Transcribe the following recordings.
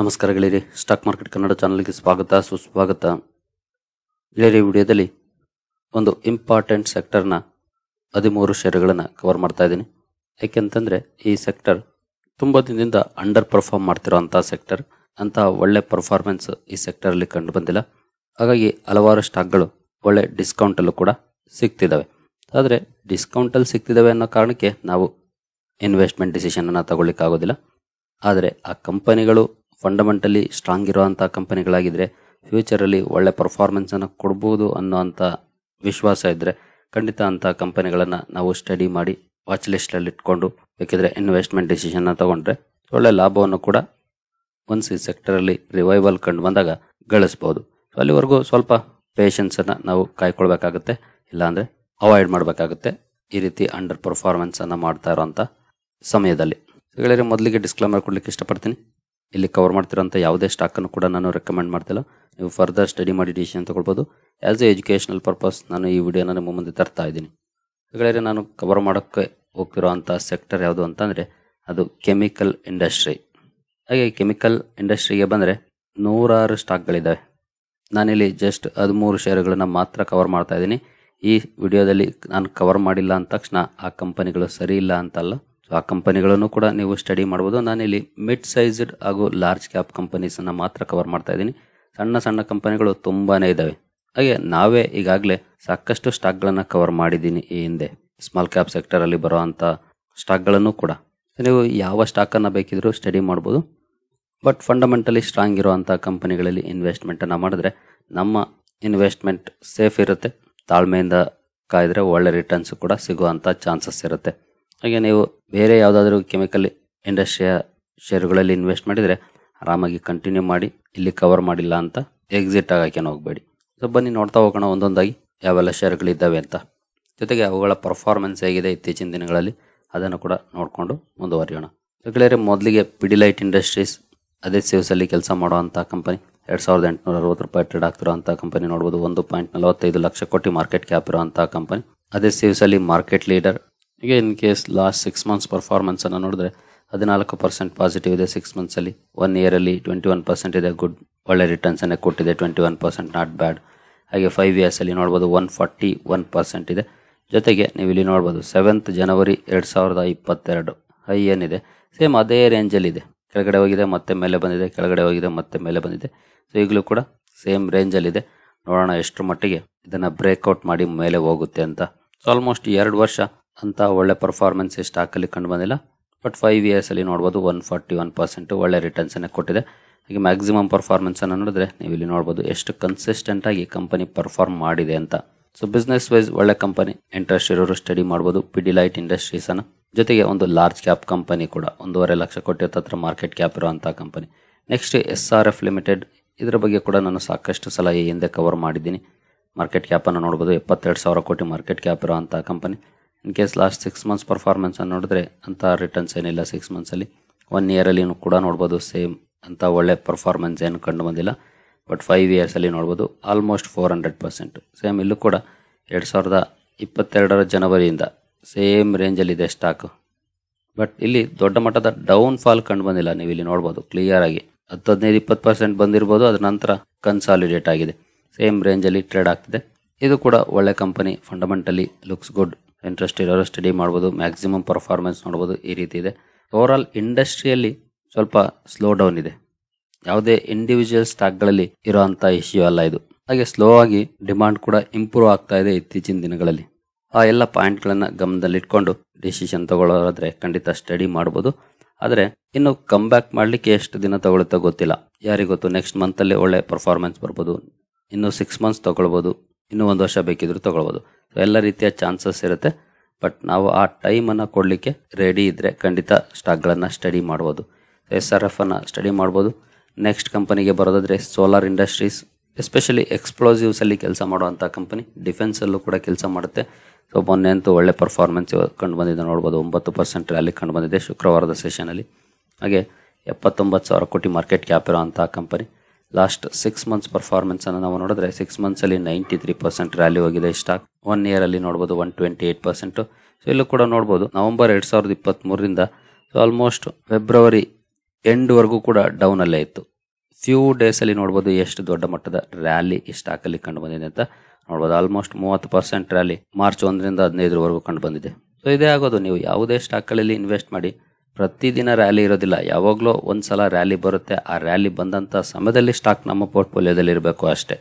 ನಮಸ್ಕಾರ stock market Kannada ಚಾನಲ್ಗೆ ಸ್ವಾಗತ ಸುಸ್ವಾಗತ ಗೆಳೆಯರಿ ವಿಡಿಯೋದಲ್ಲಿ ಒಂದು ಇಂಪಾರ್ಟೆಂಟ್ ಸೆಕ್ಟರ್ನ ಹದಿಮೂರು ಷೇರುಗಳನ್ನು ಕವರ್ ಮಾಡ್ತಾ ಇದ್ದೀನಿ ಯಾಕೆಂತಂದರೆ ಈ ಸೆಕ್ಟರ್ ತುಂಬ ದಿನದಿಂದ ಅಂಡರ್ ಪರ್ಫಾರ್ಮ್ ಅಂಥ ಸೆಕ್ಟರ್ ಅಂತ ಒಳ್ಳೆ ಪರ್ಫಾರ್ಮೆನ್ಸ್ ಈ ಸೆಕ್ಟರಲ್ಲಿ ಕಂಡು ಬಂದಿಲ್ಲ ಹಾಗಾಗಿ ಹಲವಾರು ಸ್ಟಾಕ್ಗಳು ಒಳ್ಳೆ ಡಿಸ್ಕೌಂಟಲ್ಲೂ ಕೂಡ ಸಿಗ್ತಿದ್ದಾವೆ ಆದರೆ ಡಿಸ್ಕೌಂಟಲ್ಲಿ ಸಿಗ್ತಿದ್ದಾವೆ ಅನ್ನೋ ಕಾರಣಕ್ಕೆ ನಾವು ಇನ್ವೆಸ್ಟ್ಮೆಂಟ್ ಡಿಸಿಷನನ್ನು ತಗೊಳ್ಳಿಕ್ಕಾಗೋದಿಲ್ಲ ಆದರೆ ಆ ಕಂಪನಿಗಳು ಫಂಡಮೆಂಟಲಿ ಸ್ಟ್ರಾಂಗ್ ಇರುವಂಥ ಕಂಪನಿಗಳಾಗಿದ್ದರೆ ಫ್ಯೂಚರಲ್ಲಿ ಒಳ್ಳೆ ಪರ್ಫಾರ್ಮೆನ್ಸನ್ನು ಕೊಡ್ಬೋದು ಅನ್ನೋಂಥ ವಿಶ್ವಾಸ ಇದ್ದರೆ ಖಂಡಿತ ಅಂಥ ಕಂಪನಿಗಳನ್ನು ನಾವು ಸ್ಟಡಿ ಮಾಡಿ ವಾಚ್ ಲಿಸ್ಟಲ್ಲಿ ಇಟ್ಕೊಂಡು ಬೇಕಿದ್ರೆ ಇನ್ವೆಸ್ಟ್ಮೆಂಟ್ ಡಿಸಿಷನ್ನ ತಗೊಂಡ್ರೆ ಒಳ್ಳೆ ಲಾಭವನ್ನು ಕೂಡ ಒಂದು ಈ ಸೆಕ್ಟರಲ್ಲಿ ರಿವೈವಲ್ ಕಂಡು ಬಂದಾಗ ಗಳಿಸ್ಬೋದು ಅಲ್ಲಿವರೆಗೂ ಸ್ವಲ್ಪ ಪೇಷನ್ಸನ್ನು ನಾವು ಕಾಯ್ಕೊಳ್ಬೇಕಾಗುತ್ತೆ ಇಲ್ಲಾಂದರೆ ಅವಾಯ್ಡ್ ಮಾಡಬೇಕಾಗುತ್ತೆ ಈ ರೀತಿ ಅಂಡರ್ ಪರ್ಫಾರ್ಮೆನ್ಸನ್ನು ಮಾಡ್ತಾ ಇರೋವಂಥ ಸಮಯದಲ್ಲಿ ಗೆಳೆಯರೆ ಮೊದಲಿಗೆ ಡಿಸ್ಕ್ಲೈಮರ್ ಕೊಡಲಿಕ್ಕೆ ಇಷ್ಟಪಡ್ತೀನಿ ಇಲ್ಲಿ ಕವರ್ ಮಾಡ್ತಿರೋಂಥ ಯಾವುದೇ ಸ್ಟಾಕನ್ನು ಕೂಡ ನಾನು ರೆಕಮೆಂಡ್ ಮಾಡ್ತಿಲ್ಲ ನೀವು ಫರ್ದರ್ ಸ್ಟಡಿ ಮಾಡಿ ಡಿಸಿಷನ್ ತೊಗೊಳ್ಬೋದು ಆ್ಯಸ್ ಎ ಎಜುಕೇಷನಲ್ ಪರ್ಪಸ್ ನಾನು ಈ ವಿಡಿಯೋನ ನಿಮ್ಮ ಮುಂದೆ ತರ್ತಾ ಇದ್ದೀನಿ ಹಾಗಾದರೆ ನಾನು ಕವರ್ ಮಾಡೋಕ್ಕೆ ಹೋಗ್ತಿರೋವಂಥ ಸೆಕ್ಟರ್ ಯಾವುದು ಅಂತಂದರೆ ಅದು ಕೆಮಿಕಲ್ ಇಂಡಸ್ಟ್ರಿ ಹಾಗೆ ಕೆಮಿಕಲ್ ಇಂಡಸ್ಟ್ರಿಗೆ ಬಂದರೆ ನೂರಾರು ಸ್ಟಾಕ್ಗಳಿದ್ದಾವೆ ನಾನಿಲ್ಲಿ ಜಸ್ಟ್ ಹದಿಮೂರು ಷೇರುಗಳನ್ನು ಮಾತ್ರ ಕವರ್ ಮಾಡ್ತಾ ಇದ್ದೀನಿ ಈ ವಿಡಿಯೋದಲ್ಲಿ ನಾನು ಕವರ್ ಮಾಡಿಲ್ಲ ಅಂದ ತಕ್ಷಣ ಆ ಕಂಪನಿಗಳು ಸರಿ ಇಲ್ಲ ಅಂತಲ್ಲ ಆ ಕಂಪನಿಗಳನ್ನು ಕೂಡ ನೀವು ಸ್ಟಡಿ ಮಾಡ್ಬೋದು ಇಲ್ಲಿ ಮಿಡ್ ಸೈಜ್ಡ್ ಹಾಗೂ ಲಾರ್ಜ್ ಕ್ಯಾಪ್ ಕಂಪನೀಸನ್ನು ಮಾತ್ರ ಕವರ್ ಮಾಡ್ತಾ ಇದ್ದೀನಿ ಸಣ್ಣ ಸಣ್ಣ ಕಂಪನಿಗಳು ತುಂಬಾ ಇದ್ದಾವೆ ಹಾಗೆ ನಾವೇ ಈಗಾಗಲೇ ಸಾಕಷ್ಟು ಸ್ಟಾಕ್ಗಳನ್ನು ಕವರ್ ಮಾಡಿದ್ದೀನಿ ಈ ಹಿಂದೆ ಸ್ಮಾಲ್ ಕ್ಯಾಪ್ ಸೆಕ್ಟರಲ್ಲಿ ಸ್ಟಾಕ್ ಸ್ಟಾಕ್ಗಳನ್ನು ಕೂಡ ನೀವು ಯಾವ ಸ್ಟಾಕನ್ನು ಬೇಕಿದ್ರೂ ಸ್ಟಡಿ ಮಾಡ್ಬೋದು ಬಟ್ ಫಂಡಮೆಂಟಲಿ ಸ್ಟ್ರಾಂಗ್ ಇರುವಂತಹ ಕಂಪನಿಗಳಲ್ಲಿ ಇನ್ವೆಸ್ಟ್ಮೆಂಟನ್ನು ಮಾಡಿದ್ರೆ ನಮ್ಮ ಇನ್ವೆಸ್ಟ್ಮೆಂಟ್ ಸೇಫ್ ಇರುತ್ತೆ ತಾಳ್ಮೆಯಿಂದ ಕಾಯ್ದರೆ ಒಳ್ಳೆ ರಿಟರ್ನ್ಸ್ ಕೂಡ ಸಿಗುವಂಥ ಚಾನ್ಸಸ್ ಇರುತ್ತೆ ಹಾಗೆ ನೀವು ಬೇರೆ ಯಾವುದಾದ್ರೂ ಕೆಮಿಕಲ್ ಇಂಡಸ್ಟ್ರಿಯ ಶೇರುಗಳಲ್ಲಿ ಇನ್ವೆಸ್ಟ್ ಮಾಡಿದರೆ ಆರಾಮಾಗಿ ಕಂಟಿನ್ಯೂ ಮಾಡಿ ಇಲ್ಲಿ ಕವರ್ ಮಾಡಿಲ್ಲ ಅಂತ ಎಕ್ಸಿಟ್ ಆಗೋಕೆ ಹೋಗಬೇಡಿ ಸೊ ಬನ್ನಿ ನೋಡ್ತಾ ಹೋಗೋಣ ಒಂದೊಂದಾಗಿ ಯಾವೆಲ್ಲ ಶೇರ್ಗಳಿದ್ದಾವೆ ಅಂತ ಜೊತೆಗೆ ಅವುಗಳ ಪರ್ಫಾರ್ಮೆನ್ಸ್ ಹೇಗಿದೆ ಇತ್ತೀಚಿನ ದಿನಗಳಲ್ಲಿ ಅದನ್ನು ಕೂಡ ನೋಡಿಕೊಂಡು ಮುಂದುವರಿಯೋಣ ಯಾಕೆಂದರೆ ಮೊದಲಿಗೆ ಪಿಡಿಲೈಟ್ ಇಂಡಸ್ಟ್ರೀಸ್ ಅದೇ ಸೇವ್ಸಲ್ಲಿ ಕೆಲಸ ಮಾಡುವಂಥ ಕಂಪನಿ ಎರಡು ಸಾವಿರದ ಎಂಟುನೂರ ಅರವತ್ತು ರೂಪಾಯಿ ಟ್ರೇಡ್ ಆಗ್ತಿರೋಂಥ ಕಂಪನಿ ನೋಡ್ಬೋದು ಒಂದು ಪಾಯಿಂಟ್ ನಲವತ್ತೈದು ಲಕ್ಷ ಕೋಟಿ ಮಾರ್ಕೆಟ್ ಕ್ಯಾಪ್ ಇರುವಂಥ ಕಂಪನಿ ಅದೇ ಸೇವ್ಸಲ್ಲಿ ಮಾರ್ಕೆಟ್ ಲೀಡರ್ ಹೀಗೆ in case last six months ಪರ್ಫಾರ್ಮೆನ್ಸನ್ನು ನೋಡಿದ್ರೆ ಹದಿನಾಲ್ಕು ಪರ್ಸೆಂಟ್ ಪಾಸಿಟಿವ್ ಇದೆ ಸಿಕ್ಸ್ ಮಂತ್ಸಲ್ಲಿ ಒನ್ ಇಯರಲ್ಲಿ ಟ್ವೆಂಟಿ ಒನ್ ಪರ್ಸೆಂಟ್ ಇದೆ ಗುಡ್ ಒಳ್ಳೆ ರಿಟರ್ನ್ಸನ್ನೇ ಕೊಟ್ಟಿದೆ twenty one percent not bad ಹಾಗೆ ಫೈವ್ ಇಯರ್ಸಲ್ಲಿ ನೋಡ್ಬೋದು ಒನ್ ಫಾರ್ಟಿ ಒನ್ ಪರ್ಸೆಂಟ್ ಇದೆ ಜೊತೆಗೆ ನೀವು ಇಲ್ಲಿ ನೋಡ್ಬೋದು ಸೆವೆಂತ್ ಜನವರಿ ಎರಡು ಸಾವಿರದ ಇಪ್ಪತ್ತೆರಡು ಹೈ ಏನಿದೆ ಸೇಮ್ ಅದೇ ರೇಂಜಲ್ಲಿ ಇದೆ ಕೆಳಗಡೆ ಹೋಗಿದೆ ಮತ್ತೆ ಮೇಲೆ ಬಂದಿದೆ ಕೆಳಗಡೆ ಹೋಗಿದೆ ಮತ್ತೆ ಮೇಲೆ ಬಂದಿದೆ ಸೊ ಈಗಲೂ ಕೂಡ ಸೇಮ್ ರೇಂಜಲ್ಲಿದೆ ನೋಡೋಣ ಎಷ್ಟು ಮಟ್ಟಿಗೆ ಇದನ್ನು ಬ್ರೇಕ್ಔಟ್ ಮಾಡಿ ಮೇಲೆ ಹೋಗುತ್ತೆ ಅಂತ ಸೊ ಆಲ್ಮೋಸ್ಟ್ ಎರಡು ವರ್ಷ ಅಂತ ಒಳ್ಳೆ ಪರ್ಫಾರ್ಮೆನ್ಸ್ ಸ್ಟಾಕಲ್ಲಿ ಕಂಡು ಬಂದಿಲ್ಲ ಬಟ್ ಫೈವ್ ಇಯರ್ಸಲ್ಲಿ ನೋಡ್ಬೋದು ಒನ್ ಫಾರ್ಟಿ ಒನ್ ಪರ್ಸೆಂಟ್ ಒಳ್ಳೆ ರಿಟರ್ನ್ಸನ್ನೇ ಕೊಟ್ಟಿದೆ ಹಾಗೆ ಮ್ಯಾಕ್ಸಿಮಮ್ ಪರ್ಫಾರ್ಮೆನ್ಸನ್ನು ನೋಡಿದ್ರೆ ನೀವು ಇಲ್ಲಿ ನೋಡ್ಬೋದು ಎಷ್ಟು ಕನ್ಸಿಸ್ಟೆಂಟಾಗಿ ಕಂಪನಿ ಪರ್ಫಾರ್ಮ್ ಮಾಡಿದೆ ಅಂತ ಸೊ ಬಿಸ್ನೆಸ್ ವೈಸ್ ಒಳ್ಳೆ ಕಂಪನಿ ಇಂಟ್ರೆಸ್ಟ್ ಇರೋರು ಸ್ಟಡಿ ಮಾಡ್ಬೋದು ಪಿಡಿಲೈಟ್ ಇಂಡಸ್ಟ್ರೀಸನ್ನು ಜೊತೆಗೆ ಒಂದು ಲಾರ್ಜ್ ಕ್ಯಾಪ್ ಕಂಪನಿ ಕೂಡ ಒಂದೂವರೆ ಲಕ್ಷ ಕೋಟಿ ಹತ್ರ ಮಾರ್ಕೆಟ್ ಕ್ಯಾಪ್ ಇರುವಂಥ company next S R F limited ಇದರ ಬಗ್ಗೆ ಕೂಡ ನಾನು ಸಾಕಷ್ಟು ಸಲ ಈ ಹಿಂದೆ ಕವರ್ ಮಾಡಿದ್ದೀನಿ ಮಾರ್ಕೆಟ್ ಕ್ಯಾಪನ್ನು ನೋಡ್ಬೋದು ಎಪ್ಪತ್ತೆರಡು ಸಾವಿರ ಕೋಟಿ ಮಾರ್ಕೆಟ್ ಕ್ಯಾಪ್ ಇರುವಂಥ company in case last six months ಪರ್ಫಾರ್ಮೆನ್ಸನ್ನು ನೋಡಿದ್ರೆ ಅಂಥ ರಿಟರ್ನ್ಸ್ ಏನಿಲ್ಲ ಸಿಕ್ಸ್ ಮಂತ್ಸಲ್ಲಿ ಒನ್ ಇಯರಲ್ಲಿ ಕೂಡ ನೋಡ್ಬೋದು ಸೇಮ್ ಅಂತ ಒಳ್ಳೆ ಪರ್ಫಾರ್ಮೆನ್ಸ್ ಏನು ಕಂಡು ಬಂದಿಲ್ಲ ಬಟ್ ಫೈವ್ ಇಯರ್ಸಲ್ಲಿ ನೋಡ್ಬೋದು almost four hundred percent same ಇಲ್ಲೂ ಕೂಡ ಎರಡು ಸಾವಿರದ ಇಪ್ಪತ್ತೆರಡರ ಜನವರಿಯಿಂದ ಸೇಮ್ ರೇಂಜಲ್ಲಿದೆ ಸ್ಟಾಕು ಬಟ್ ಇಲ್ಲಿ ದೊಡ್ಡ ಮಟ್ಟದ ಡೌನ್ ಫಾಲ್ ಕಂಡು ಬಂದಿಲ್ಲ ನೀವು ಇಲ್ಲಿ ನೋಡ್ಬೋದು ಕ್ಲಿಯರ್ ಆಗಿ ಹತ್ತು ಹದಿನೈದು ಇಪ್ಪತ್ತು ಪರ್ಸೆಂಟ್ ಬಂದಿರ್ಬೋದು ಅದರ ನಂತರ ಕನ್ಸಾಲಿಡೇಟ್ ಆಗಿದೆ ಸೇಮ್ ರೇಂಜಲ್ಲಿ ಟ್ರೇಡ್ ಆಗ್ತಿದೆ ಇದು ಕೂಡ ಒಳ್ಳೆ company fundamentally looks good interest ಇರೋರು ಸ್ಟಡಿ ಮಾಡ್ಬೋದು ಮ್ಯಾಕ್ಸಿಮಮ್ ಪರ್ಫಾರ್ಮೆನ್ಸ್ ನೋಡ್ಬೋದು ಈ ರೀತಿ ಇದೆ ಓವರಾಲ್ ಇಂಡಸ್ಟ್ರಿಯಲ್ಲಿ ಸ್ವಲ್ಪ ಸ್ಲೋ ಡೌನ್ ಇದೆ ಯಾವುದೇ ಇಂಡಿವಿಜುವಲ್ ಸ್ಟಾಕ್ಗಳಲ್ಲಿ ಅಂಥ ಇಶ್ಯೂ ಅಲ್ಲ ಇದು ಹಾಗೆ ಸ್ಲೋ ಆಗಿ ಡಿಮಾಂಡ್ ಕೂಡ ಇಂಪ್ರೂವ್ ಆಗ್ತಾ ಇದೆ ಇತ್ತೀಚಿನ ದಿನಗಳಲ್ಲಿ ಆ ಎಲ್ಲ ಪಾಯಿಂಟ್ಗಳನ್ನು ಗಮನದಲ್ಲಿಟ್ಕೊಂಡು ಡಿಸಿಷನ್ ತಗೊಳ್ಳೋದಾದ್ರೆ ಖಂಡಿತ ಸ್ಟಡಿ ಮಾಡ್ಬೋದು ಆದರೆ ಇನ್ನು ಕಮ್ ಬ್ಯಾಕ್ ಮಾಡಲಿಕ್ಕೆ ಎಷ್ಟು ದಿನ ತಗೊಳುತ್ತೋ ಗೊತ್ತಿಲ್ಲ ಯಾರಿಗೊತ್ತು ನೆಕ್ಸ್ಟ್ ಮಂತಲ್ಲಿ ಒಳ್ಳೆ ಪರ್ಫಾರ್ಮೆನ್ಸ್ ಬರ್ಬೋದು ಇನ್ನು ಸಿಕ್ಸ್ ಮಂತ್ಸ್ ತೊಗೊಳ್ಬೋದು ಇನ್ನೂ ಒಂದು ವರ್ಷ ಬೇಕಿದ್ರು ತೊಗೊಳ್ಬೋದು ಎಲ್ಲ ರೀತಿಯ ಚಾನ್ಸಸ್ ಇರುತ್ತೆ ಬಟ್ ನಾವು ಆ ಟೈಮನ್ನು ಕೊಡಲಿಕ್ಕೆ ರೆಡಿ ಇದ್ದರೆ ಖಂಡಿತ ಸ್ಟಾಕ್ಗಳನ್ನು ಸ್ಟಡಿ ಮಾಡ್ಬೋದು ಎಸ್ ಆರ್ ಎಫನ್ನು ಸ್ಟಡಿ ಮಾಡ್ಬೋದು ನೆಕ್ಸ್ಟ್ ಕಂಪನಿಗೆ ಬರೋದಾದರೆ ಸೋಲಾರ್ ಇಂಡಸ್ಟ್ರೀಸ್ ಎಸ್ಪೆಷಲಿ ಎಕ್ಸ್ಪ್ಲೋಸಿವ್ಸಲ್ಲಿ ಕೆಲಸ ಮಾಡುವಂಥ ಕಂಪನಿ ಡಿಫೆನ್ಸಲ್ಲೂ ಕೂಡ ಕೆಲಸ ಮಾಡುತ್ತೆ ಸೊ ಮೊನ್ನೆ ಅಂತೂ ಒಳ್ಳೆ ಪರ್ಫಾರ್ಮೆನ್ಸ್ ಕಂಡು ಬಂದಿದೆ ನೋಡ್ಬೋದು ಒಂಬತ್ತು ಪರ್ಸೆಂಟ್ ರ್ಯಾಲಿ ಕಂಡು ಬಂದಿದೆ ಶುಕ್ರವಾರದ ಸೆಷನಲ್ಲಿ ಹಾಗೆ ಎಪ್ಪತ್ತೊಂಬತ್ತು ಸಾವಿರ ಕೋಟಿ ಮಾರ್ಕೆಟ್ ಕ್ಯಾಪ್ ಇರೋವಂಥ company last six months performance ಅನ್ನು ನಾವು ನೋಡಿದ್ರೆ ಸಿಕ್ಸ್ ಮಂತ್ಸ್ ಅಲ್ಲಿ ನೈಂಟಿ ತ್ರೀ ಪರ್ಸೆಂಟ್ ರ್ಯಾಲಿ ಹೋಗಿದೆ ಸ್ಟಾಕ್ ಒನ್ ಇಯರ್ ಅಲ್ಲಿ ನೋಡಬಹುದು one twenty eight percent so ಇಲ್ಲೂ ಕೂಡ ನೋಡಬಹುದು ನವೆಂಬರ್ ಎರಡ್ ಸಾವಿರದ ಇಪ್ಪತ್ತ್ ಮೂರರಿಂದ ಸೊ ಆಲ್ಮೋಸ್ಟ್ ಫೆಬ್ರವರಿ ಎಂಡ್ ವರೆಗೂ ಕೂಡ ಡೌನ್ ಅಲ್ಲೇ ಇತ್ತು ಫ್ಯೂ ಡೇಸ್ ಅಲ್ಲಿ ನೋಡಬಹುದು ಎಷ್ಟು ದೊಡ್ಡ ಮಟ್ಟದ ರ್ಯಾಲಿ ಈ ಸ್ಟಾಕ್ ಅಲ್ಲಿ ಕಂಡು ಬಂದಿದೆ ಅಂತ ನೋಡಬಹುದು ಆಲ್ಮೋಸ್ಟ್ ಮೂವತ್ತು ಪರ್ಸೆಂಟ್ ರ್ಯಾಲಿ ಮಾರ್ಚ್ ಒಂದರಿಂದ ಹದಿನೈದರವರೆಗೂ ಕಂಡು ಬಂದಿದೆ ಸೊ ಇದೇ ಆಗೋದು ನೀವು ಯಾವುದೇ ಸ್ಟಾಕ್ಗಳಲ್ಲಿ ಇನ್ವೆಸ್ಟ್ ಮಾಡಿ ಪ್ರತಿದಿನ ರ್ಯಾಲಿ ಇರೋದಿಲ್ಲ ಯಾವಾಗಲೂ ಒಂದು ಸಲ ರ್ಯಾಲಿ ಬರುತ್ತೆ ಆ ರ್ಯಾಲಿ ಬಂದಂಥ ಸಮಯದಲ್ಲಿ ಸ್ಟಾಕ್ ನಮ್ಮ ಪೋರ್ಟ್ಫೋಲಿಯೋದಲ್ಲಿ ಇರಬೇಕು ಅಷ್ಟೇ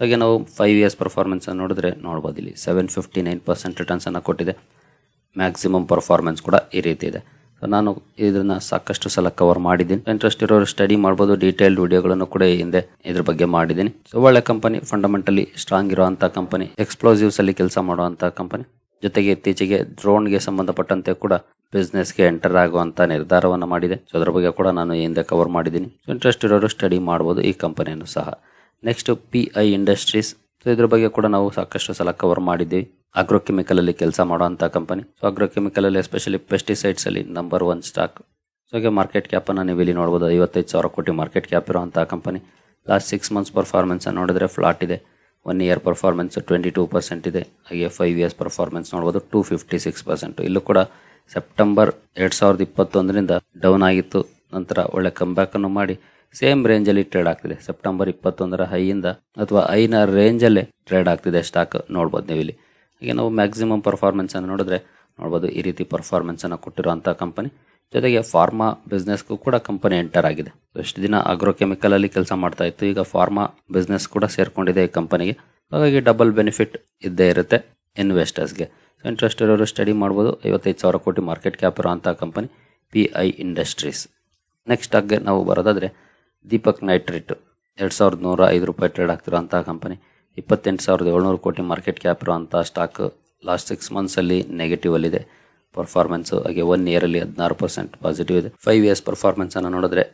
ಹಾಗೆ ನಾವು ಫೈವ್ ಇಯರ್ಸ್ ಪರ್ಫಾರ್ಮೆನ್ಸನ್ನು ನೋಡಿದ್ರೆ ನೋಡ್ಬೋದು ಇಲ್ಲಿ ಸೆವೆನ್ ಫಿಫ್ಟಿ ನೈನ್ ಪರ್ಸೆಂಟ್ ರಿಟರ್ನ್ಸನ್ನು ಕೊಟ್ಟಿದೆ ಮ್ಯಾಕ್ಸಿಮಮ್ ಪರ್ಫಾರ್ಮೆನ್ಸ್ ಕೂಡ ಈ ರೀತಿ ಇದೆ ಸೊ ನಾನು ಇದನ್ನು ಸಾಕಷ್ಟು ಸಲ ಕವರ್ ಮಾಡಿದ್ದೀನಿ ಇಂಟ್ರೆಸ್ಟ್ ಇರೋರು ಸ್ಟಡಿ ಮಾಡ್ಬೋದು ಡೀಟೇಲ್ಡ್ ವಿಡಿಯೋಗಳನ್ನು ಕೂಡ ಹಿಂದೆ ಇದ್ರ ಬಗ್ಗೆ ಮಾಡಿದ್ದೀನಿ ಸೊ ಒಳ್ಳೆ ಕಂಪನಿ ಫಂಡಮೆಂಟಲಿ ಸ್ಟ್ರಾಂಗ್ ಇರುವಂಥ ಕಂಪನಿ ಎಕ್ಸ್ಪ್ಲೋಸಿವ್ಸಲ್ಲಿ ಅಲ್ಲಿ ಕೆಲಸ ಮಾಡುವಂಥ ಕಂಪನಿ ಜೊತೆಗೆ ಇತ್ತೀಚೆಗೆ ಡ್ರೋನ್ಗೆ ಸಂಬಂಧಪಟ್ಟಂತೆ ಕೂಡ ಬಿಸ್ನೆಸ್ಗೆ ಎಂಟರ್ ಆಗುವಂತ ನಿರ್ಧಾರವನ್ನು ಮಾಡಿದೆ ಸೊ ಅದರ ಬಗ್ಗೆ ಕೂಡ ನಾನು ಹಿಂದೆ ಕವರ್ ಮಾಡಿದ್ದೀನಿ ಇಂಟ್ರೆಸ್ಟ್ ಇರೋರು ಸ್ಟಡಿ ಮಾಡ್ಬೋದು ಈ ಕಂಪನಿಯನ್ನು ಸಹ next P I industries so ಇದ್ರ ಬಗ್ಗೆ ಕೂಡ ನಾವು ಸಾಕಷ್ಟು ಸಲ ಕವರ್ ಮಾಡಿದ್ದೀವಿ ಅಲ್ಲಿ ಕೆಲಸ ಮಾಡುವಂಥ ಕಂಪನಿ ಸೊ ಅಲ್ಲಿ ಎಸ್ಪೆಷಲಿ ಅಲ್ಲಿ ನಂಬರ್ ಒನ್ ಸ್ಟಾಕ್ ಸೊ ಹಾಗೆ ಮಾರ್ಕೆಟ್ ಕ್ಯಾಪನ್ನು ನೀವು ಇಲ್ಲಿ ನೋಡಬಹುದು ಐವತ್ತೈದು ಸಾವಿರ ಕೋಟಿ ಮಾರ್ಕೆಟ್ ಕ್ಯಾಪ್ ಇರುವಂತಹ company last six months performance ಅನ್ನು ನೋಡಿದ್ರೆ ಫ್ಲಾಟ್ ಇದೆ one year performance twenty two percent ಇದೆ ಹಾಗೆ ಫೈವ್ ಇಯರ್ಸ್ ಪರ್ಫಾರ್ಮೆನ್ಸ್ ನೋಡಬಹುದು ಟೂ ಫಿಫ್ಟಿ ಸಿಕ್ಸ್ ಪರ್ಸೆಂಟ್ ಇಲ್ಲೂ ಕೂಡ ಸೆಪ್ಟೆಂಬರ್ ಎರಡು ಸಾವಿರದ ಇಪ್ಪತ್ತೊಂದರಿಂದ ಡೌನ್ ಆಗಿತ್ತು ನಂತರ ಒಳ್ಳೆ ಅನ್ನು ಮಾಡಿ ಸೇಮ್ ರೇಂಜಲ್ಲಿ ಟ್ರೇಡ್ ಆಗ್ತಿದೆ ಸೆಪ್ಟೆಂಬರ್ ಇಪ್ಪತ್ತೊಂದರ ಹೈಯಿಂದ ಅಥವಾ ಐನ ರೇಂಜಲ್ಲೇ ಟ್ರೇಡ್ ಆಗ್ತಿದೆ ಸ್ಟಾಕ್ ನೋಡ್ಬೋದು ನೀವು ಇಲ್ಲಿ ಈಗ ನಾವು ಮ್ಯಾಕ್ಸಿಮಮ್ ಪರ್ಫಾರ್ಮೆನ್ಸ್ ಅನ್ನು ನೋಡಿದ್ರೆ ನೋಡ್ಬೋದು ಈ ರೀತಿ ಪರ್ಫಾರ್ಮೆನ್ಸನ್ನು ಕೊಟ್ಟಿರುವಂಥ ಕಂಪನಿ ಜೊತೆಗೆ ಫಾರ್ಮಾ ಬಿಸ್ನೆಸ್ಗೂ ಕೂಡ ಕಂಪನಿ ಎಂಟರ್ ಆಗಿದೆ ಎಷ್ಟು ದಿನ ಅಲ್ಲಿ ಕೆಲಸ ಮಾಡ್ತಾ ಇತ್ತು ಈಗ ಫಾರ್ಮಾ ಬಿಸ್ನೆಸ್ ಕೂಡ ಸೇರಿಕೊಂಡಿದೆ ಈ ಕಂಪನಿಗೆ ಹಾಗಾಗಿ ಡಬಲ್ ಬೆನಿಫಿಟ್ ಇದ್ದೇ ಇರುತ್ತೆ ಇನ್ವೆಸ್ಟರ್ಸ್ಗೆ ಸೊ ಇಂಟ್ರೆಸ್ಟ್ ಇರೋರು ಸ್ಟಡಿ ಮಾಡ್ಬೋದು ಐವತ್ತೈದು ಸಾವಿರ ಕೋಟಿ ಮಾರ್ಕೆಟ್ ಕ್ಯಾಪ್ ಅಂಥ company P I industries next ಆಗಿ ನಾವು ಬರೋದಾದರೆ ದೀಪಕ್ ನೈಟ್ರೇಟ್ ಎರಡು ಸಾವಿರದ ನೂರ ಐದು ರೂಪಾಯಿ ಟ್ರೇಡ್ ಆಗ್ತಿರೋ ಆಗ್ತಿರೋಂಥ ಕಂಪನಿ ಇಪ್ಪತ್ತೆಂಟು ಸಾವಿರದ ಏಳ್ನೂರು ಕೋಟಿ ಮಾರ್ಕೆಟ್ ಕ್ಯಾಪ್ ಅಂಥ ಸ್ಟಾಕ್ ಲಾಸ್ಟ್ ಸಿಕ್ಸ್ ಮಂತ್ಸಲ್ಲಿ ನೆಗೆಟಿವ್ ಅಲ್ಲಿದೆ ಪರ್ಫಾರ್ಮೆನ್ಸು ಹಾಗೆ ಒನ್ ಇಯರಲ್ಲಿ ಹದಿನಾರು ಪರ್ಸೆಂಟ್ ಪಾಸಿಟಿವ್ ಇದೆ ಫೈವ್ ಇಯರ್ಸ್ ಪರ್ಫಾರ್ಮೆನ್ಸನ್ನು ನೋಡಿದ್ರೆ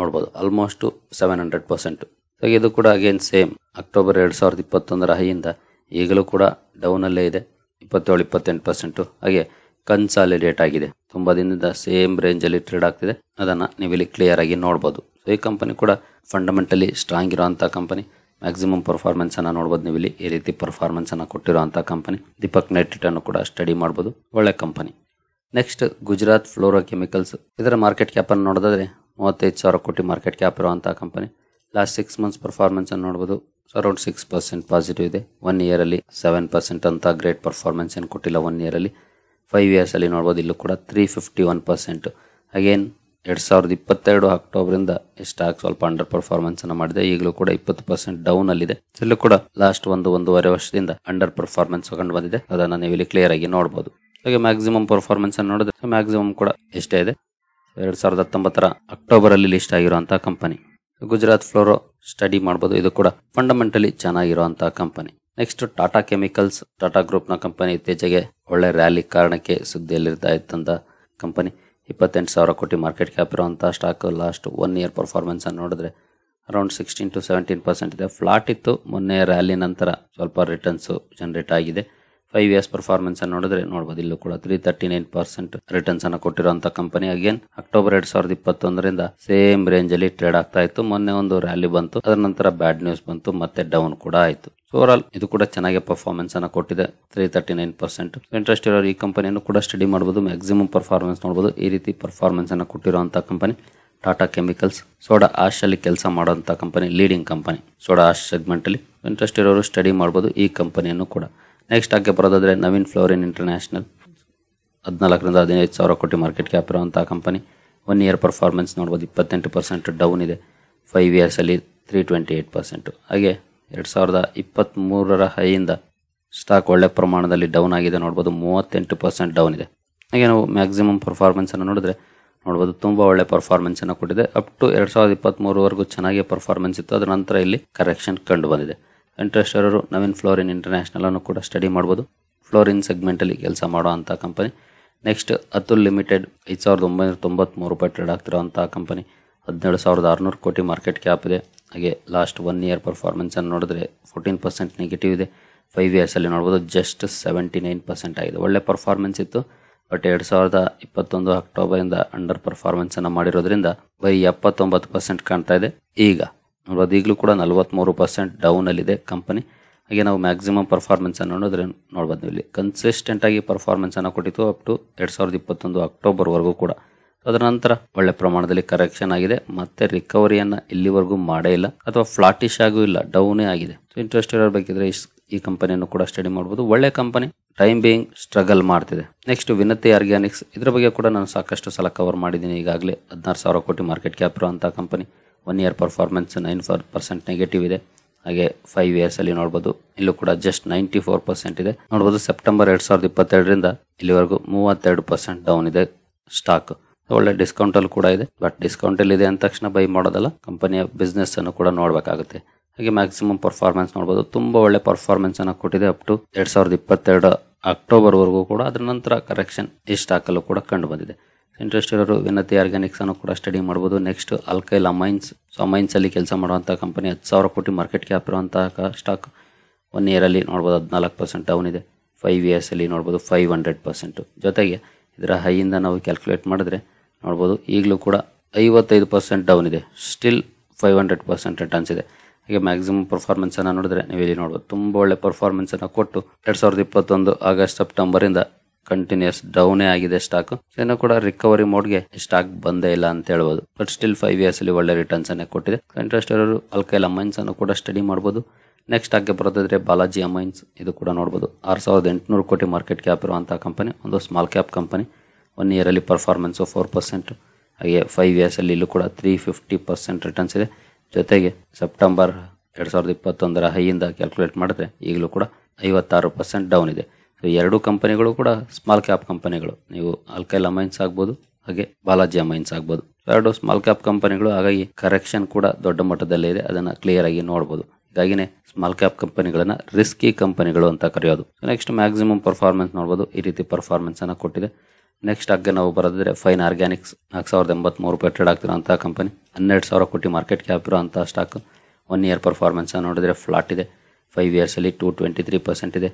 ನೋಡ್ಬೋದು ಆಲ್ಮೋಸ್ಟು ಸೆವೆನ್ ಹಂಡ್ರೆಡ್ ಪರ್ಸೆಂಟು ಹಾಗೆ ಇದು ಕೂಡ ಅಗೇನ್ ಸೇಮ್ ಅಕ್ಟೋಬರ್ ಎರಡು ಸಾವಿರದ ಇಪ್ಪತ್ತೊಂದರ ಹೈಯಿಂದ ಈಗಲೂ ಕೂಡ ಡೌನಲ್ಲೇ ಇದೆ ಇಪ್ಪತ್ತೇಳು ಇಪ್ಪತ್ತೆಂಟು ಪರ್ಸೆಂಟು ಹಾಗೆ ಕನ್ಸಾಲಿಡೇಟ್ ಆಗಿದೆ ತುಂಬ ದಿನದಿಂದ ಸೇಮ್ ರೇಂಜಲ್ಲಿ ಟ್ರೇಡ್ ಆಗ್ತಿದೆ ಅದನ್ನು ನೀವಿಲ್ಲಿ ಕ್ಲಿಯರ್ ಆಗಿ ನೋಡ್ಬೋದು ಸೊ ಈ ಕಂಪನಿ ಕೂಡ ಫಂಡಮೆಂಟಲಿ ಸ್ಟ್ರಾಂಗ್ ಇರೋವಂಥ ಕಂಪನಿ ಮ್ಯಾಕ್ಸಿಮಮ್ ಪರ್ಫಾರ್ಮೆನ್ಸನ್ನು ನೋಡ್ಬೋದು ನೀವು ಇಲ್ಲಿ ಈ ರೀತಿ ಪರ್ಫಾರ್ಮೆನ್ಸನ್ನು ಕೊಟ್ಟಿರುವಂಥ ಕಂಪನಿ ದೀಪಕ್ ನೈಟ್ರಿಟನ್ನು ಕೂಡ ಸ್ಟಡಿ ಮಾಡ್ಬೋದು ಒಳ್ಳೆ company next Gujarat fluoro chemicals ಇದರ ಮಾರ್ಕೆಟ್ ಕ್ಯಾಪನ್ನು ನೋಡೋದಾದ್ರೆ ಮೂವತ್ತೈದು ಸಾವಿರ ಕೋಟಿ ಮಾರ್ಕೆಟ್ ಕ್ಯಾಪ್ ಇರುವಂಥ ಕಂಪನಿ ಲಾಸ್ಟ್ ಸಿಕ್ಸ್ ಮಂತ್ಸ್ ಪರ್ಫಾರ್ಮೆನ್ಸನ್ನು ನೋಡ್ಬೋದು ಅರೌಂಡ್ ಸಿಕ್ಸ್ ಪರ್ಸೆಂಟ್ ಪಾಸಿಟಿವ್ ಇದೆ ಒನ್ ಇಯರಲ್ಲಿ ಸೆವೆನ್ ಪರ್ಸೆಂಟ್ ಅಂತ ಗ್ರೇಟ್ ಪರ್ಫಾರ್ಮೆನ್ಸ್ ಏನು ಕೊಟ್ಟಿಲ್ಲ ಒನ್ ಇಯರಲ್ಲಿ ಫೈವ್ ಇಯರ್ಸಲ್ಲಿ ನೋಡ್ಬೋದು ಇಲ್ಲೂ ಕೂಡ three fifty one percent again ಎರಡು ಸಾವಿರದ ಇಪ್ಪತ್ತೆರಡು ಅಕ್ಟೋಬರಿಂದ ಈ ಸ್ಟಾಕ್ ಸ್ವಲ್ಪ ಅಂಡರ್ ಪರ್ಫಾರ್ಮೆನ್ಸ್ ಅನ್ನು ಮಾಡಿದೆ ಈಗಲೂ ಕೂಡ ಇಪ್ಪತ್ತು ಪರ್ಸೆಂಟ್ ಡೌನ್ ಅಲ್ಲಿದೆ ಇಲ್ಲೂ ಕೂಡ ಲಾಸ್ಟ್ ಒಂದು ಒಂದೂವರೆ ವರ್ಷದಿಂದ ಅಂಡರ್ ಪರ್ಫಾರ್ಮೆನ್ಸ್ ಕಂಡು ಬಂದಿದೆ ಅದನ್ನು ನೀವು ಇಲ್ಲಿ ಕ್ಲಿಯರ್ ಆಗಿ ನೋಡಬಹುದು ಹಾಗೆ ಮ್ಯಾಕ್ಸಿಮಮ್ ಪರ್ಫಾರ್ಮೆನ್ಸ್ ಅನ್ನು ನೋಡಿದ್ರೆ ಮ್ಯಾಕ್ಸಿಮಮ್ ಕೂಡ ಎಷ್ಟೇ ಇದೆ ಎರಡು ಸಾವಿರದ ಹತ್ತೊಂಬತ್ತರ ಅಕ್ಟೋಬರಲ್ಲಿ ಲಿಸ್ಟ್ ಆಗಿರುವಂತಹ ಕಂಪನಿ ಗುಜರಾತ್ ಫ್ಲೋರೋ ಸ್ಟಡಿ ಮಾಡ್ಬೋದು ಇದು ಕೂಡ ಫಂಡಮೆಂಟಲಿ ಚೆನ್ನಾಗಿರುವಂತಹ company next Tata chemicals Tata group ನ ಕಂಪನಿ ಇತ್ತೀಚೆಗೆ ಒಳ್ಳೆ ರ್ಯಾಲಿ ಕಾರಣಕ್ಕೆ ಸುದ್ದಿಯಲ್ಲಿರ್ತಾ ಇದ್ದಂಥ ಕಂಪನಿ ಇಪ್ಪತ್ತೆಂಟು ಸಾವಿರ ಕೋಟಿ ಮಾರ್ಕೆಟ್ ಕ್ಯಾಪ್ ಇರುವಂತಹ stock last one year performance ನೋಡಿದ್ರೆ around sixteen to seventeen percent ಇದೆ ಫ್ಲಾಟ್ ಇತ್ತು ಮೊನ್ನೆ ರ್ಯಾಲಿ ನಂತರ ಸ್ವಲ್ಪ ರಿಟರ್ನ್ಸು ಜನರೇಟ್ ಆಗಿದೆ ಫೈವ್ ಇಯರ್ಸ್ ಪರ್ಫಾರ್ಮೆನ್ಸ್ ಅನ್ನು ನೋಡಿದ್ರೆ ನೋಡಬಹುದು ಇಲ್ಲೂ ಕೂಡ three thirty nine percent returns ಅನ್ನು ಕೊಟ್ಟಿರುವಂತಹ ಕಂಪನಿ ಅಗೇನ್ ಅಕ್ಟೋಬರ್ ಎರಡ್ ಸಾವಿರದ ಇಪ್ಪತ್ತೊಂದರಿಂದ ಸೇಮ್ ರೇಂಜ್ ಅಲ್ಲಿ ಟ್ರೇಡ್ ಆಗ್ತಾ ಇತ್ತು ಮೊನ್ನೆ ಒಂದು ರ್ಯಾಲಿ ಬಂತು ಅದರ ನಂತರ ಬ್ಯಾಡ್ ನ್ಯೂಸ್ ಬಂತು ಮತ್ತೆ ಡೌನ್ ಕೂಡ ಆಯಿತು ಓವರ್ ಆಲ್ ಇದು ಕೂಡ ಚೆನ್ನಾಗಿ ಪರ್ಫಾರ್ಮೆನ್ಸ್ ಅನ್ನು ಕೊಟ್ಟಿದೆ three thirty nine percent interest ಇರೋರು ಈ ಕಂಪನಿಯನ್ನು ಕೂಡ ಸ್ಟಡಿ ಮಾಡಬಹುದು ಮ್ಯಾಕ್ಸಿಮಮ್ ಪರ್ಫಾರ್ಮೆನ್ಸ್ ನೋಡಬಹುದು ಈ ರೀತಿ ಪರ್ಫಾರ್ಮೆನ್ಸ್ ಅನ್ನು ಕೊಟ್ಟಿರುವಂತಹ company Tata chemicals soda ash ಅಲ್ಲಿ ಕೆಲಸ ಮಾಡುವಂತಹ company leading company soda ash segment ಅಲ್ಲಿ ಇಂಟ್ರೆಸ್ಟ್ ಇರೋರು ಸ್ಟಡಿ ಮಾಡಬಹುದು ಈ ಕಂಪನಿಯನ್ನು ಕೂಡ ನೆಕ್ಸ್ಟ್ ಆಕೆ ಬರೋದಾದರೆ ನವೀನ್ ಫ್ಲೋರಿನ್ ಇಂಟರ್ನ್ಯಾಷನಲ್ ಹದಿನಾಲ್ಕರಿಂದ ಹದಿನೈದು ಸಾವಿರ ಕೋಟಿ ಮಾರ್ಕೆಟ್ ಕ್ಯಾಪ್ ಇರುವಂಥ ಕಂಪನಿ ಒನ್ ಇಯರ್ ಪರ್ಫಾರ್ಮೆನ್ಸ್ ನೋಡ್ಬೋದು ಇಪ್ಪತ್ತೆಂಟು ಪರ್ಸೆಂಟ್ ಡೌನ್ ಇದೆ ಫೈವ್ ಇಯರ್ಸಲ್ಲಿ ತ್ರೀ ಟ್ವೆಂಟಿ ಏಯ್ಟ್ ಪರ್ಸೆಂಟು ಹಾಗೆ ಎರಡು ಸಾವಿರದ ಇಪ್ಪತ್ತ್ಮೂರರ ಹೈಯಿಂದ ಸ್ಟಾಕ್ ಒಳ್ಳೆ ಪ್ರಮಾಣದಲ್ಲಿ ಡೌನ್ ಆಗಿದೆ ನೋಡ್ಬೋದು ಮೂವತ್ತೆಂಟು ಪರ್ಸೆಂಟ್ ಡೌನ್ ಇದೆ ಹಾಗೆ ನಾವು ಮ್ಯಾಕ್ಸಿಮಮ್ ಪರ್ಫಾರ್ಮೆನ್ಸನ್ನು ನೋಡಿದ್ರೆ ನೋಡ್ಬೋದು ತುಂಬ ಒಳ್ಳೆ ಪರ್ಫಾರ್ಮೆನ್ಸನ್ನು ಕೊಟ್ಟಿದೆ ಅಪ್ ಟು ಎರಡು ಸಾವಿರದ ಇಪ್ಪತ್ತ್ಮೂರವರೆಗೂ ಚೆನ್ನಾಗಿ ಪರ್ಫಾರ್ಮೆನ್ಸ್ ಇತ್ತು ಅದರ ನಂತರ ಇಲ್ಲಿ ಕರೆಕ್ಷನ್ ಕಂಡು ಬಂದಿದೆ ಇಂಟ್ರೆಸ್ಟ್ ಇರೋರು ನವೀನ್ ಫ್ಲೋರಿನ್ ಇಂಟರ್ನ್ಯಾಷನಲ್ ಅನ್ನು ಕೂಡ ಸ್ಟಡಿ ಮಾಡ್ಬೋದು ಫ್ಲೋರಿನ್ ಸೆಗ್ಮೆಂಟಲ್ಲಿ ಕೆಲಸ ಮಾಡೋ ಅಂಥ ಕಂಪನಿ ನೆಕ್ಸ್ಟ್ ಅತುಲ್ ಲಿಮಿಟೆಡ್ ಐದು ಸಾವಿರದ ಒಂಬೈನೂರ ತೊಂಬತ್ತ್ಮೂರು ರೂಪಾಯಿ ಟ್ರೇಡ್ ಆಗ್ತಿರೋಂಥ ಕಂಪನಿ ಹದಿನೇಳು ಸಾವಿರದ ಆರುನೂರು ಕೋಟಿ ಮಾರ್ಕೆಟ್ ಕ್ಯಾಪ್ ಇದೆ ಹಾಗೆ ಲಾಸ್ಟ್ ಒನ್ ಇಯರ್ ಪರ್ಫಾರ್ಮೆನ್ಸನ್ನು ನೋಡಿದ್ರೆ ಫೋರ್ಟೀನ್ ಪರ್ಸೆಂಟ್ ನೆಗೆಟಿವ್ ಇದೆ ಫೈವ್ ಇಯರ್ಸಲ್ಲಿ ನೋಡ್ಬೋದು ಜಸ್ಟ್ ಸೆವೆಂಟಿ ನೈನ್ ಪರ್ಸೆಂಟ್ ಆಗಿದೆ ಒಳ್ಳೆ ಪರ್ಫಾರ್ಮೆನ್ಸ್ ಇತ್ತು ಬಟ್ ಎರಡು ಸಾವಿರದ ಇಪ್ಪತ್ತೊಂದು ಅಕ್ಟೋಬರಿಂದ ಅಂಡರ್ ಪರ್ಫಾರ್ಮೆನ್ಸನ್ನು ಮಾಡಿರೋದ್ರಿಂದ ಬರೀ ಎಪ್ಪತ್ತೊಂಬತ್ತು ಪರ್ಸೆಂಟ್ ಕಾಣ್ತಾ ಇದೆ ಈಗ ನೋಡ್ಬೋದು ಈಗಲೂ ಕೂಡ ನಲವತ್ತ್ಮೂರು ಪರ್ಸೆಂಟ್ ಡೌನಲ್ಲಿದೆ ಕಂಪನಿ ಹಾಗೆ ನಾವು ಮ್ಯಾಕ್ಸಿಮಮ್ ಅನ್ನು ನೋಡಿದ್ರೆ ನೋಡ್ಬೋದು ನೀವು ಇಲ್ಲಿ ಕನ್ಸಿಸ್ಟೆಂಟಾಗಿ ಪರ್ಫಾರ್ಮೆನ್ಸನ್ನು ಕೊಟ್ಟಿತ್ತು ಅಪ್ ಟು ಎರಡು ಸಾವಿರದ ಇಪ್ಪತ್ತೊಂದು ಅಕ್ಟೋಬರ್ವರೆಗೂ ಕೂಡ ಅದರ ನಂತರ ಒಳ್ಳೆ ಪ್ರಮಾಣದಲ್ಲಿ ಕರೆಕ್ಷನ್ ಆಗಿದೆ ಮತ್ತೆ ರಿಕವರಿಯನ್ನು ಇಲ್ಲಿವರೆಗೂ ಮಾಡೇ ಇಲ್ಲ ಅಥವಾ ಫ್ಲಾಟಿಶ್ ಆಗೂ ಇಲ್ಲ ಡೌನೇ ಆಗಿದೆ ಸೊ ಇಂಟ್ರೆಸ್ಟ್ ಇರಬೇಕಿದ್ರೆ ಈ ಕಂಪನಿಯನ್ನು ಕೂಡ ಸ್ಟಡಿ ಮಾಡ್ಬೋದು ಒಳ್ಳೆ ಕಂಪನಿ ಟೈಮ್ ಬೀಯಿಂಗ್ ಸ್ಟ್ರಗಲ್ ಮಾಡ್ತಿದೆ ನೆಕ್ಸ್ಟ್ ವಿನತಿ ಆರ್ಗ್ಯಾನಿಕ್ಸ್ ಇದರ ಬಗ್ಗೆ ಕೂಡ ನಾನು ಸಾಕಷ್ಟು ಸಲ ಕವರ್ ಮಾಡಿದ್ದೀನಿ ಈಗಾಗಲೇ ಹದಿನಾರು ಸಾವಿರ ಕೋಟಿ ಮಾರ್ಕೆಟ್ ಕ್ಯಾಪ್ ಇರುವಂತಹ company one year performance nine four percent negative ಇದೆ ಹಾಗೆ ಫೈವ್ ಇಯರ್ಸ್ ಅಲ್ಲಿ ನೋಡಬಹುದು ಇಲ್ಲೂ ಕೂಡ ಜಸ್ಟ್ ನೈಂಟಿ ಫೋರ್ ಪರ್ಸೆಂಟ್ ಇದೆ ನೋಡಬಹುದು ಸೆಪ್ಟೆಂಬರ್ ಎರಡ್ ಸಾವಿರದ ಇಪ್ಪತ್ತೆರಡರಿಂದ ಇಲ್ಲಿವರೆಗೂ ಮೂವತ್ತೆರಡು ಪರ್ಸೆಂಟ್ ಡೌನ್ ಇದೆ ಸ್ಟಾಕ್ ಒಳ್ಳೆ ಡಿಸ್ಕೌಂಟ್ ಅಲ್ಲಿ ಕೂಡ ಇದೆ ಬಟ್ ಡಿಸ್ಕೌಂಟ್ ಅಲ್ಲಿ ಇದೆ ಅಂದ ತಕ್ಷಣ ಬೈ ಮಾಡೋದಲ್ಲ ಕಂಪನಿಯ ಬಿಸ್ನೆಸ್ ಅನ್ನು ಕೂಡ ನೋಡಬೇಕಾಗುತ್ತೆ ಹಾಗೆ ಮ್ಯಾಕ್ಸಿಮಮ್ ಪರ್ಫಾರ್ಮೆನ್ಸ್ ನೋಡಬಹುದು ತುಂಬಾ ಒಳ್ಳೆ ಪರ್ಫಾರ್ಮೆನ್ಸ್ ಅನ್ನು ಕೊಟ್ಟಿದೆ ಅಪ್ ಟು ಎರಡ್ ಸಾವಿರದ ಇಪ್ಪತ್ತೆರಡು ಅಕ್ಟೋಬರ್ ವರೆಗೂ ಕೂಡ ಅದರ ನಂತರ ಕರೆಕ್ಷನ್ ಈ ಸ್ಟಾಕ್ ಅಲ್ಲೂ ಕೂಡ ಕಂಡು ಬಂದಿದೆ ಇಂಟ್ರೆಸ್ಟ್ ಇರೋರು ವಿನತಿ ಅನ್ನು ಕೂಡ ಸ್ಟಡಿ ಮಾಡ್ಬೋದು ನೆಕ್ಸ್ಟ್ ಅಲ್ಕೈಲ್ ಅಮೈನ್ಸ್ ಸೊ ಅಮೈನ್ಸಲ್ಲಿ ಕೆಲಸ ಮಾಡುವಂಥ ಕಂಪನಿ ಹತ್ತು ಸಾವಿರ ಕೋಟಿ ಮಾರ್ಕೆಟ್ ಕ್ಯಾಪ್ ಇರುವಂತಹ ಸ್ಟಾಕ್ ಒನ್ ಇಯರಲ್ಲಿ ನೋಡ್ಬೋದು ಹದಿನಾಲ್ಕು ಪರ್ಸೆಂಟ್ ಡೌನ್ ಇದೆ ಫೈವ್ ಅಲ್ಲಿ ನೋಡ್ಬೋದು ಫೈವ್ ಹಂಡ್ರೆಡ್ ಪರ್ಸೆಂಟ್ ಜೊತೆಗೆ ಇದರ ಹೈಯಿಂದ ನಾವು ಕ್ಯಾಲ್ಕುಲೇಟ್ ಮಾಡಿದ್ರೆ ನೋಡ್ಬೋದು ಈಗಲೂ ಕೂಡ ಐವತ್ತೈದು ಪರ್ಸೆಂಟ್ ಡೌನ್ ಇದೆ still five hundred percent returns ಇದೆ ಹಾಗೆ ಮ್ಯಾಕ್ಸಿಮಮ್ ಪರ್ಫಾರ್ಮೆನ್ಸನ್ನು ನೋಡಿದ್ರೆ ನೀವು ಇಲ್ಲಿ ನೋಡ್ಬೋದು ತುಂಬ ಒಳ್ಳೆ ಪರ್ಫಾರ್ಮೆನ್ಸನ್ನು ಕೊಟ್ಟು ಎರಡು ಸಾವಿರದ ಇಪ್ಪತ್ತೊಂದು ಆಗಸ್ಟ್ ಸೆಪ್ಟೆಂಬರಿಂದ ಕಂಟಿನ್ಯೂಸ್ ಡೌನೇ ಆಗಿದೆ ಸ್ಟಾಕ್ ಏನೋ ಕೂಡ ರಿಕವರಿ ಮೋಡ್ಗೆ ಸ್ಟಾಕ್ ಬಂದೇ ಇಲ್ಲ ಅಂತ ಹೇಳ್ಬೋದು ಬಟ್ ಸ್ಟಿಲ್ ಫೈವ್ ಇಯರ್ಸ್ ಅಲ್ಲಿ ಒಳ್ಳೆ ರಿಟರ್ನ್ಸ್ ಅನ್ನೇ ಕೊಟ್ಟಿದೆ ಇಂಟ್ರೆಸ್ಟ್ ಇರೋರು ಅಲ್ಕೈಲ್ ಅಮೈನ್ಸ್ ಅನ್ನು ಕೂಡ ಸ್ಟಡಿ ಮಾಡಬಹುದು ನೆಕ್ಸ್ಟ್ ಸ್ಟಾಕ್ಗೆ ಬರೋದಿದ್ರೆ ಬಾಲಾಜಿ ಅಮೈನ್ಸ್ ಇದು ಕೂಡ ನೋಡಬಹುದು ಆರ್ ಸಾವಿರದ ಎಂಟುನೂರು ಕೋಟಿ ಮಾರ್ಕೆಟ್ ಕ್ಯಾಪ್ ಇರುವಂತಹ ಕಂಪನಿ ಒಂದು small cap company one year ಅಲ್ಲಿ ಪರ್ಫಾರ್ಮೆನ್ಸ್ ಫೋರ್ ಪರ್ಸೆಂಟ್ ಹಾಗೆ ಫೈವ್ ಇಯರ್ಸ್ ಅಲ್ಲಿ ಇಲ್ಲೂ ಕೂಡ ತ್ರೀ ಫಿಫ್ಟಿ ಪರ್ಸೆಂಟ್ ರಿಟರ್ನ್ಸ್ ಇದೆ ಜೊತೆಗೆ ಸೆಪ್ಟೆಂಬರ್ ಎರಡ್ ಸಾವಿರದ ಇಪ್ಪತ್ತೊಂದರ ಹೈಯಿಂದ ಕ್ಯಾಲ್ಕುಲೇಟ್ ಮಾಡಿದ್ರೆ ಈಗಲೂ ಕೂಡ ಐವತ್ತಾರು ಪರ್ಸೆಂಟ್ ಡೌನ್ ಇದೆ ಎರಡೂ ಕಂಪನಿಗಳು ಕೂಡ ಸ್ಮಾಲ್ ಕ್ಯಾಪ್ ಕಂಪನಿಗಳು ನೀವು ಅಲ್ಕೈಲ್ ಅಮೈನ್ಸ್ ಆಗ್ಬೋದು ಹಾಗೆ ಬಾಲಾಜಿ ಅಮೈನ್ಸ್ ಆಗ್ಬೋದು ಎರಡು ಸ್ಮಾಲ್ ಕ್ಯಾಪ್ ಕಂಪನಿಗಳು ಹಾಗಾಗಿ ಕರೆಕ್ಷನ್ ಕೂಡ ದೊಡ್ಡ ಮಟ್ಟದಲ್ಲಿ ಇದೆ ಅದನ್ನು ಕ್ಲಿಯರ್ ಆಗಿ ನೋಡ್ಬೋದು ಹೀಗಾಗಿನೇ ಸ್ಮಾಲ್ ಕ್ಯಾಪ್ ಕಂಪನಿಗಳನ್ನು ರಿಸ್ಕಿ ಕಂಪನಿಗಳು ಅಂತ ಕರೆಯೋದು ನೆಕ್ಸ್ಟ್ ಮ್ಯಾಕ್ಸಿಮಮ್ ಪರ್ಫಾರ್ಮೆನ್ಸ್ ನೋಡ್ಬೋದು ಈ ರೀತಿ ಪರ್ಫಾರ್ಮೆನ್ಸ್ ಅನ್ನು ಕೊಟ್ಟಿದೆ ನೆಕ್ಸ್ಟ್ ಹಾಗೆ ನಾವು ಬರೋದಿದ್ರೆ ಫೈನ್ ಆರ್ಗ್ಯಾನಿಕ್ಸ್ ನಾಲ್ಕು ಸಾವಿರದ ಎಂಬತ್ಮೂರು ರೂಪಾಯಿ ಟ್ರೇಡ್ ಆಗ್ತಿರೋಂಥ ಕಂಪನಿ ಹನ್ನೆರಡು ಸಾವಿರ ಕೋಟಿ ಮಾರ್ಕೆಟ್ ಕ್ಯಾಪ್ ಅಂಥ ಸ್ಟಾಕ್ ಒನ್ ಇಯರ್ ಪರ್ಫಾರ್ಮೆನ್ಸ್ ನೋಡಿದ್ರೆ ಫ್ಲಾಟ್ ಇದೆ ಫೈವ್ ಅಲ್ಲಿ ಟೂ ಟ್ವೆಂಟಿ ತ್ರೀ ಪರ್ಸೆಂಟ್ ಇದೆ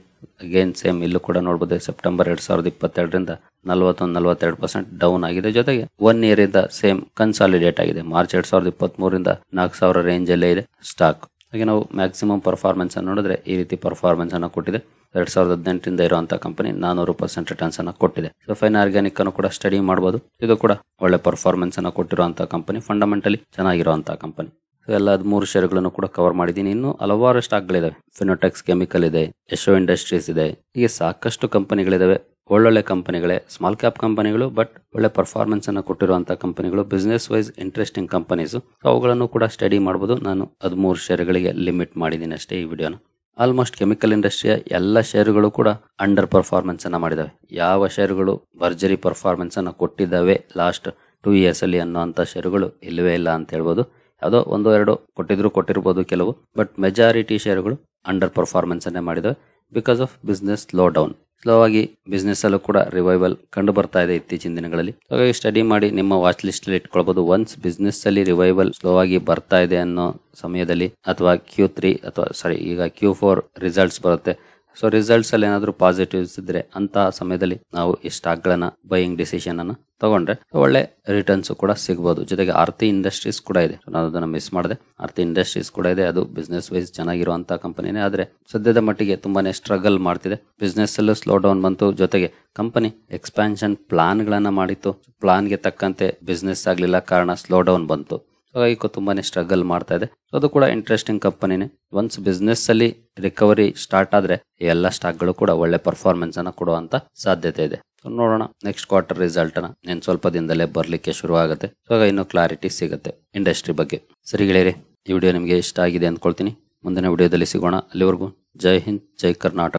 ಅಗೇನ್ ಸೇಮ್ ಇಲ್ಲೂ ಕೂಡ ನೋಡಬಹುದು ಸೆಪ್ಟೆಂಬರ್ ಎರಡ್ ಸಾವಿರದ ಇಪ್ಪತ್ತೆರಡರಿಂದ ನಲವತ್ತೊಂದು ನಲವತ್ತೆರಡು ಪರ್ಸೆಂಟ್ ಡೌನ್ ಆಗಿದೆ ಜೊತೆಗೆ ಒನ್ ಇಯರ್ ಇಂದ ಸೇಮ್ ಕನ್ಸಾಲಿಡೇಟ್ ಆಗಿದೆ ಮಾರ್ಚ್ ಎರಡ್ ಸಾವಿರದ ಇಪ್ಪತ್ತ್ಮೂರಿಂದ ನಾಲ್ಕು ಸಾವಿರ ರೇಂಜಲ್ಲೇ ಇದೆ ಸ್ಟಾಕ್ ಹಾಗೆ ನಾವು ಮ್ಯಾಕ್ಸಿಮಮ್ ಪರ್ಫಾರ್ಮೆನ್ಸ್ ಅನ್ನು ನೋಡಿದ್ರೆ ಈ ರೀತಿ ಪರ್ಫಾರ್ಮೆನ್ಸ್ ಅನ್ನು ಕೊಟ್ಟಿದೆ ಎರಡ್ ಸಾವಿರದ ಹದಿನೆಂಟರಿಂದ ಇರುವಂತಹ ಕಂಪನಿ ನಾನೂರು ಪರ್ಸೆಂಟ್ ರಿಟರ್ನ್ಸ್ ಅನ್ನು ಕೊಟ್ಟಿದೆ ಸೊ ಫೈನ್ ಆರ್ಗ್ಯಾನಿಕ್ ಅನ್ನು ಕೂಡ ಸ್ಟಡಿ ಮಾಡಬಹುದು ಇದು ಕೂಡ ಒಳ್ಳೆ ಪರ್ಫಾರ್ಮೆನ್ಸ್ ಅನ್ನು ಕೊಟ್ಟಿರುವಂತಹ ಕಂಪನಿ ಫಂಡಮೆಂಟಲಿ ಚೆನ್ನಾಗಿರುವಂತಹ ಕಂಪನಿ ಇವೆಲ್ಲ ಹದಿಮೂರು ಷೇರುಗಳನ್ನು ಕೂಡ ಕವರ್ ಮಾಡಿದ್ದೀನಿ ಇನ್ನು ಹಲವಾರು ಸ್ಟಾಕ್ಗಳಿದಾವೆ ಫಿನೋಟೆಕ್ಸ್ ಕೆಮಿಕಲ್ ಇದೆ ಯಶೋ ಇಂಡಸ್ಟ್ರೀಸ್ ಇದೆ ಹೀಗೆ ಸಾಕಷ್ಟು ಕಂಪನಿಗಳಿದಾವೆ ಒಳ್ಳೊಳ್ಳೆ ಕಂಪನಿಗಳೇ ಸ್ಮಾಲ್ ಕ್ಯಾಪ್ ಕಂಪನಿಗಳು ಬಟ್ ಒಳ್ಳೆ ಪರ್ಫಾರ್ಮೆನ್ಸ್ ಅನ್ನು ಕೊಟ್ಟಿರುವಂತಹ ಕಂಪನಿಗಳು ಬಿಸ್ನೆಸ್ ವೈಸ್ ಇಂಟ್ರೆಸ್ಟಿಂಗ್ ಕಂಪನೀಸ್ ಅವುಗಳನ್ನು ಕೂಡ ಸ್ಟಡಿ ಮಾಡಬಹುದು ನಾನು ಹದಿಮೂರು ಶೇರ್ಗಳಿಗೆ ಲಿಮಿಟ್ ಮಾಡಿದ್ದೀನಿ ಅಷ್ಟೇ ಈ ವಿಡಿಯೋನ ಆಲ್ಮೋಸ್ಟ್ ಕೆಮಿಕಲ್ ಇಂಡಸ್ಟ್ರಿಯ ಎಲ್ಲ ಶೇರುಗಳು ಕೂಡ ಅಂಡರ್ ಪರ್ಫಾರ್ಮೆನ್ಸ್ ಅನ್ನ ಮಾಡಿದಾವೆ ಯಾವ ಶೇರುಗಳು ಭರ್ಜರಿ ಪರ್ಫಾರ್ಮೆನ್ಸ್ ಅನ್ನ ಕೊಟ್ಟಿದ್ದಾವೆ ಲಾಸ್ಟ್ ಟೂ ಇಯರ್ಸ್ ಅಲ್ಲಿ ಅನ್ನೋ ಶೇರುಗಳು ಇಲ್ಲವೇ ಇಲ್ಲ ಅಂತ ಹೇಳ್ಬೋದು ಯಾವುದೋ ಒಂದು ಎರಡು ಕೊಟ್ಟಿದ್ರು ಕೊಟ್ಟಿರ್ಬೋದು ಕೆಲವು ಬಟ್ ಮೆಜಾರಿಟಿ ಶೇರುಗಳು ಅಂಡರ್ ಪರ್ಫಾರ್ಮೆನ್ಸ್ ಅನ್ನೇ ಮಾಡಿದವೆ because of business slow down slow ಆಗಿ ಬಿಸ್ನೆಸ್ ಅಲ್ಲೂ ಕೂಡ ರಿವೈವಲ್ ಕಂಡು ಬರ್ತಾ ಇದೆ ಇತ್ತೀಚಿನ ದಿನಗಳಲ್ಲಿ ಹಾಗಾಗಿ ಸ್ಟಡಿ ಮಾಡಿ ನಿಮ್ಮ ವಾಚ್ ಲಿಸ್ಟ್ ಅಲ್ಲಿ ಇಟ್ಕೊಳ್ಬಹುದು ಒನ್ಸ್ ಬಿಸ್ನೆಸ್ ಅಲ್ಲಿ ರಿವೈವಲ್ ಸ್ಲೋ ಆಗಿ ಬರ್ತಾ ಇದೆ ಅನ್ನೋ ಸಮಯದಲ್ಲಿ ಅಥವಾ ಕ್ಯೂ ತ್ರೀ ಅಥವಾ ಸಾರಿ ಈಗ ಕ್ಯೂ ಫೋರ್ ರಿಸಲ್ಟ್ಸ್ ಬರುತ್ತೆ ಸೊ ರಿಸಲ್ಟ್ಸ್ ಅಲ್ಲಿ ಏನಾದರೂ ಪಾಸಿಟಿವ್ಸ್ ಇದ್ರೆ ಅಂತ ಸಮಯದಲ್ಲಿ ನಾವು ಈ ಸ್ಟಾಕ್ಗಳನ್ನ ಬೈಯಿಂಗ್ ಡಿಸಿಷನ್ ಅನ್ನ ತಗೊಂಡ್ರೆ ಒಳ್ಳೆ ರಿಟರ್ನ್ಸ್ ಕೂಡ ಸಿಗಬಹುದು ಜೊತೆಗೆ ಆರ್ತಿ ಇಂಡಸ್ಟ್ರೀಸ್ ಕೂಡ ಇದೆ ನಾನು ಅದನ್ನ ಮಿಸ್ ಮಾಡಿದೆ ಆರ್ತಿ ಇಂಡಸ್ಟ್ರೀಸ್ ಕೂಡ ಇದೆ ಅದು ಬಿಸ್ನೆಸ್ ವೈಸ್ ಚೆನ್ನಾಗಿರುವಂತಹ ಕಂಪನಿನೇ ಆದ್ರೆ ಸದ್ಯದ ಮಟ್ಟಿಗೆ ತುಂಬಾನೇ ಸ್ಟ್ರಗಲ್ ಮಾಡ್ತಿದೆ ಬಿಸ್ನೆಸ್ ಅಲ್ಲೂ ಸ್ಲೋ ಡೌನ್ ಬಂತು ಜೊತೆಗೆ ಕಂಪನಿ ಎಕ್ಸ್ಪಾನ್ಷನ್ ಪ್ಲಾನ್ ಗಳನ್ನ ಮಾಡಿತ್ತು ಪ್ಲಾನ್ಗೆ ತಕ್ಕಂತೆ ಬಿಸ್ನೆಸ್ ಆಗಲಿಲ್ಲ ಕಾರಣ ಸ್ಲೋ ಡೌನ್ ಬಂತು ಹಾಗಾಗಿ ತುಂಬಾನೇ ಸ್ಟ್ರಗಲ್ ಮಾಡ್ತಾ ಇದೆ ಸೊ ಅದು ಕೂಡ ಇಂಟ್ರೆಸ್ಟಿಂಗ್ ಕಂಪನಿನೇ ಒನ್ಸ್ ಬಿಸ್ನೆಸ್ ಅಲ್ಲಿ ರಿಕವರಿ ಸ್ಟಾರ್ಟ್ ಆದ್ರೆ ಎಲ್ಲ ಸ್ಟಾಕ್ ಗಳು ಕೂಡ ಒಳ್ಳೆ ಪರ್ಫಾರ್ಮೆನ್ಸ್ ಅನ್ನ ಕೊಡುವಂತ ಸಾಧ್ಯತೆ ಇದೆ ನೋಡೋಣ ನೆಕ್ಸ್ಟ್ ಕ್ವಾರ್ಟರ್ ರಿಸಲ್ಟ್ ಅನ್ನ ಸ್ವಲ್ಪ ದಿನದಲ್ಲೇ ಬರ್ಲಿಕ್ಕೆ ಶುರು ಆಗುತ್ತೆ ಇನ್ನು ಕ್ಲಾರಿಟಿ ಸಿಗುತ್ತೆ ಇಂಡಸ್ಟ್ರಿ ಬಗ್ಗೆ ಸರಿ ಗೆಳೆಯರಿ ಈ ವಿಡಿಯೋ ನಿಮಗೆ ಇಷ್ಟ ಆಗಿದೆ ಅಂದ್ಕೊಳ್ತೀನಿ ಮುಂದಿನ ವಿಡಿಯೋದಲ್ಲಿ ಸಿಗೋಣ ಅಲ್ಲಿವರೆಗೂ ಜೈ ಹಿಂದ್ ಜೈ ಕರ್ನಾಟಕ